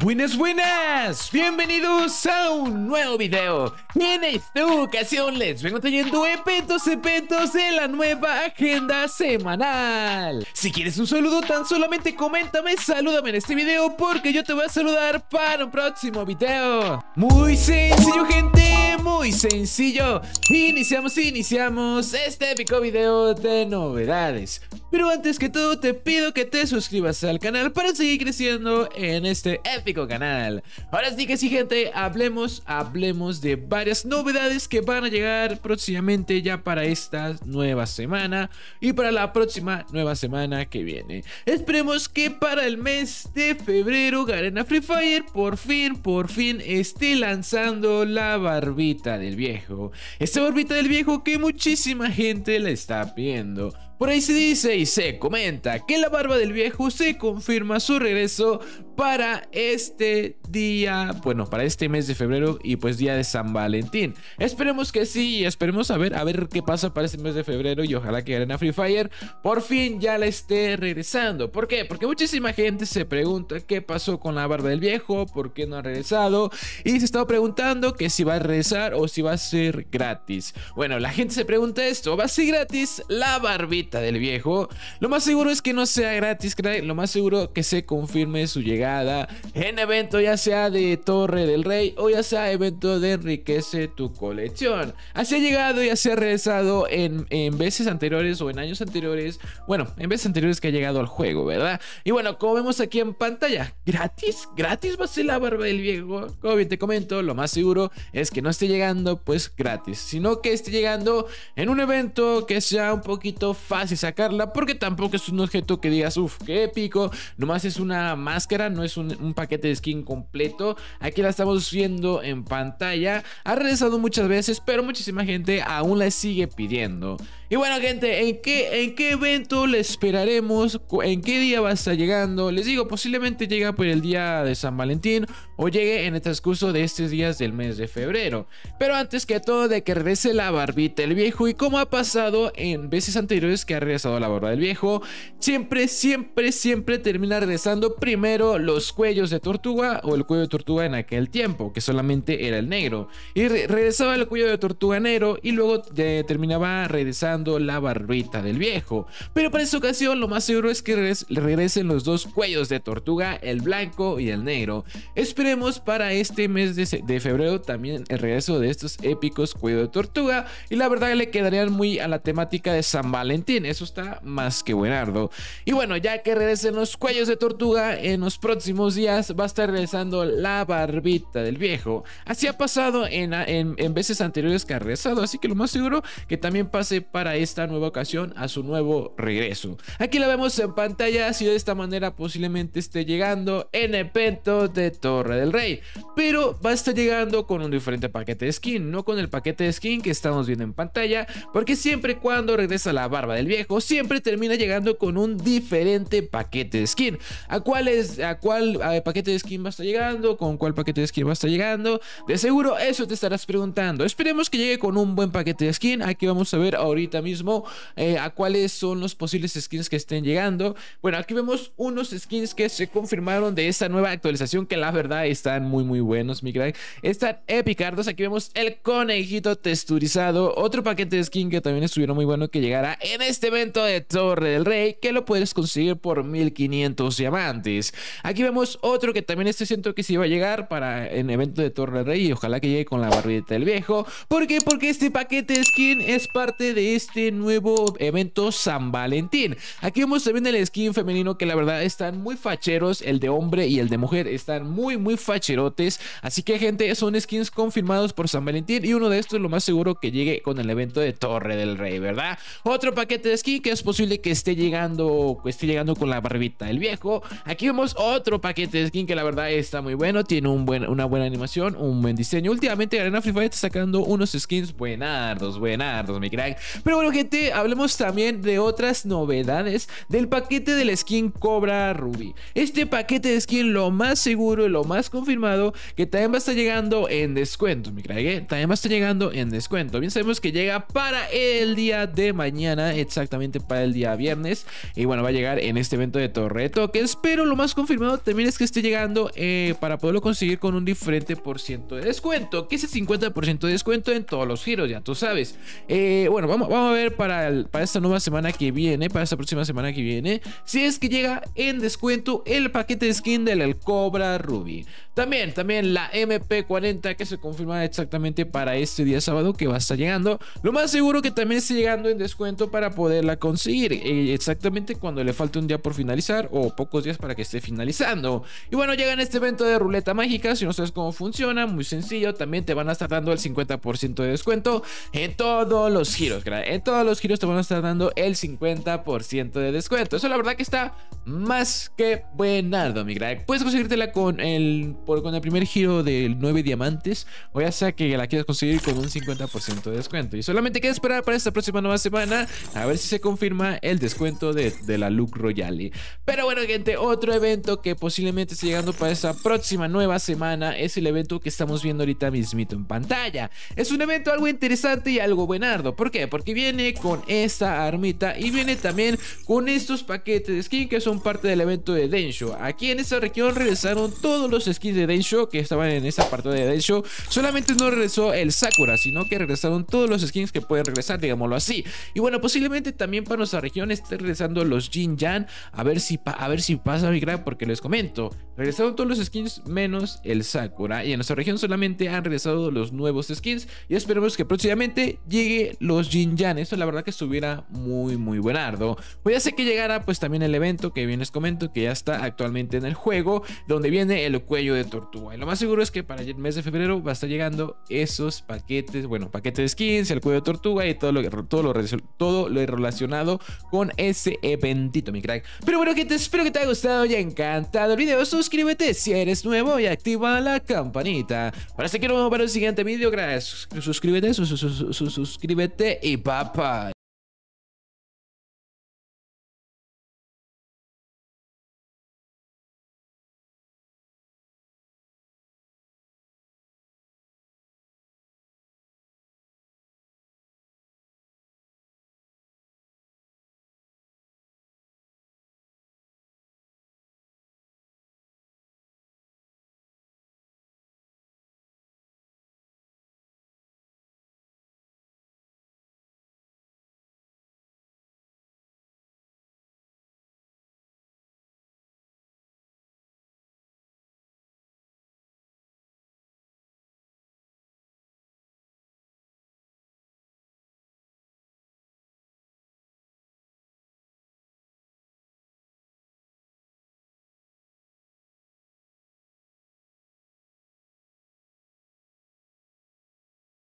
Buenas, buenas, bienvenidos a un nuevo video Y en esta ocasión les vengo trayendo eventos, eventos de la nueva agenda semanal Si quieres un saludo tan solamente coméntame, salúdame en este video Porque yo te voy a saludar para un próximo video Muy sencillo gente muy sencillo. Iniciamos, iniciamos este épico video de novedades. Pero antes que todo te pido que te suscribas al canal para seguir creciendo en este épico canal. Ahora sí que sí gente, hablemos, hablemos de varias novedades que van a llegar próximamente ya para esta nueva semana y para la próxima nueva semana que viene. Esperemos que para el mes de febrero Garena Free Fire por fin, por fin esté lanzando la barbilla órbita del viejo. Esta órbita del viejo que muchísima gente la está viendo. Por ahí se dice y se comenta que la barba del viejo se confirma su regreso para este día, bueno, para este mes de febrero y pues día de San Valentín. Esperemos que sí, esperemos a ver, a ver qué pasa para este mes de febrero y ojalá que Arena Free Fire por fin ya la esté regresando. ¿Por qué? Porque muchísima gente se pregunta qué pasó con la barba del viejo, por qué no ha regresado y se está preguntando que si va a regresar o si va a ser gratis. Bueno, la gente se pregunta esto, ¿va a ser gratis la barbita? del viejo. Lo más seguro es que no sea gratis, Lo más seguro que se confirme su llegada en evento ya sea de Torre del Rey o ya sea evento de Enriquece tu colección. Así ha llegado y así ha regresado en, en veces anteriores o en años anteriores. Bueno, en veces anteriores que ha llegado al juego, ¿verdad? Y bueno, como vemos aquí en pantalla, gratis, gratis va a ser la barba del viejo. Como bien te comento, lo más seguro es que no esté llegando pues gratis, sino que esté llegando en un evento que sea un poquito fácil y sacarla porque tampoco es un objeto que digas, uff, qué épico. Nomás es una máscara, no es un, paquete de skin completo. Aquí la estamos viendo en pantalla. Ha regresado muchas veces, pero muchísima gente aún la sigue pidiendo. Y bueno, gente, ¿en qué, en qué evento le esperaremos? ¿En qué día va a estar llegando? Les digo, posiblemente llega por el día de San Valentín o llegue en el transcurso de estos días del mes de febrero. Pero antes que todo, de que regrese la barbita el viejo y como ha pasado en veces anteriores que ha regresado la barba del viejo, siempre, siempre, siempre termina regresando primero los cuellos de tortuga o el cuello de tortuga en aquel tiempo, que solamente era el negro. Y regresaba el cuello de tortuga negro y luego terminaba regresando la barbita del viejo. Pero para esta ocasión lo más seguro es que regresen los dos cuellos de tortuga, el blanco y el negro. Esperemos para este mes de, de febrero también el regreso de estos épicos cuellos de tortuga y la verdad le quedarían muy a la temática de San Valentín eso está más que buenardo. Y bueno, ya que regresen los cuellos de tortuga, en los próximos días va a estar regresando la barbita del viejo. Así ha pasado en, en, veces anteriores que ha regresado, así que lo más seguro que también pase para esta nueva ocasión a su nuevo regreso. Aquí la vemos en pantalla, así de esta manera posiblemente esté llegando en evento de Torre del Rey. Pero va a estar llegando con un diferente paquete de skin, no con el paquete de skin que estamos viendo en pantalla, porque siempre cuando regresa la barba del viejo, siempre termina llegando con un diferente paquete de skin. ¿A cuál, es, a cuál paquete de skin va a estar llegando? ¿Con cuál paquete de skin va a estar llegando? De seguro eso te estarás preguntando. Esperemos que llegue con un buen paquete de skin. Aquí vamos a ver ahorita mismo eh, a cuáles son los posibles skins que estén llegando. Bueno, aquí vemos unos skins que se confirmaron de esta nueva actualización que la verdad están muy muy buenos, mi crack. Están epicardos. Aquí vemos el conejito texturizado. Otro paquete de skin que también estuvieron muy bueno que llegara en este este evento de Torre del Rey que lo puedes conseguir por 1500 diamantes. Aquí vemos otro que también este siento que se iba a llegar para el evento de Torre del Rey y ojalá que llegue con la barrita del viejo. ¿Por qué? Porque este paquete de skin es parte de este nuevo evento San Valentín. Aquí vemos también el skin femenino que la verdad están muy facheros, el de hombre y el de mujer están muy muy facherotes. Así que gente, son skins confirmados por San Valentín y uno de estos es lo más seguro que llegue con el evento de Torre del Rey, ¿verdad? Otro paquete de skin que es posible que esté llegando, que esté llegando con la barbita del viejo. Aquí vemos otro paquete de skin que la verdad está muy bueno. Tiene un buen, una buena animación, un buen diseño. Últimamente Arena Free Fire está sacando unos skins buenardos, buenardos, mi crack. Pero bueno, gente, hablemos también de otras novedades del paquete del skin Cobra Ruby. Este paquete de skin, lo más seguro y lo más confirmado, que también va a estar llegando en descuento, mi crack. ¿eh? También va a estar llegando en descuento. Bien sabemos que llega para el día de mañana exactamente para el día viernes. Y bueno, va a llegar en este evento de Torre de Tokens. Pero lo más confirmado también es que esté llegando eh, para poderlo conseguir con un diferente por ciento de descuento. Que es el 50% de descuento en todos los giros, ya tú sabes. Eh, bueno, vamos, vamos a ver para, para esta nueva semana que viene, para esta próxima semana que viene, si es que llega en descuento el paquete de skin del el Cobra Ruby. También, también la MP40 que se confirma exactamente para este día sábado que va a estar llegando. Lo más seguro que también esté llegando en descuento para poderla conseguir eh, exactamente cuando le falte un día por finalizar o pocos días para que esté finalizando. Y bueno, llega en este evento de ruleta mágica, si no sabes cómo funciona, muy sencillo, también te van a estar dando el 50% de descuento en todos los giros, en todos los giros te van a estar dando el 50% de descuento. Eso la verdad que está más que buenardo, mi crack. Puedes conseguírtela con el, por, con el primer giro del 9 diamantes o ya sea que la quieras conseguir con un 50% de descuento. Y solamente queda esperar para esta próxima nueva semana a ver si se confirma el descuento de, la Look Royale. Pero bueno, gente, otro evento que posiblemente esté llegando para esta próxima nueva semana es el evento que estamos viendo ahorita mismito en pantalla. Es un evento algo interesante y algo buenardo. ¿Por qué? Porque viene con esta armita y viene también con estos paquetes de skin que son parte del evento de Densho. Aquí en esta región regresaron todos los skins de Densho que estaban en esta parte de Densho. Solamente no regresó el Sakura, sino que regresaron todos los skins que pueden regresar, digámoslo así. Y bueno, posiblemente también para nuestra región está regresando los Jin Jan A ver si, a ver si pasa mi gran, porque les comento. Regresaron todos los skins menos el Sakura. Y en nuestra región solamente han regresado los nuevos skins. Y esperemos que próximamente llegue los Jin Jan Eso la verdad que estuviera muy, muy buen ardo Pues ya sé que llegará pues también el evento que bien les comento, que ya está actualmente en el juego, donde viene el cuello de tortuga. Y lo más seguro es que para el mes de febrero va a estar llegando esos paquetes, bueno, paquete de skins, el cuello de tortuga y todo lo, todo todo relacionado con ese eventito, mi crack. Pero bueno, que te espero que te haya gustado y encantado el video. Suscríbete si eres nuevo y activa la campanita. Para vemos para el siguiente video, gracias. Suscríbete, suscríbete y papá.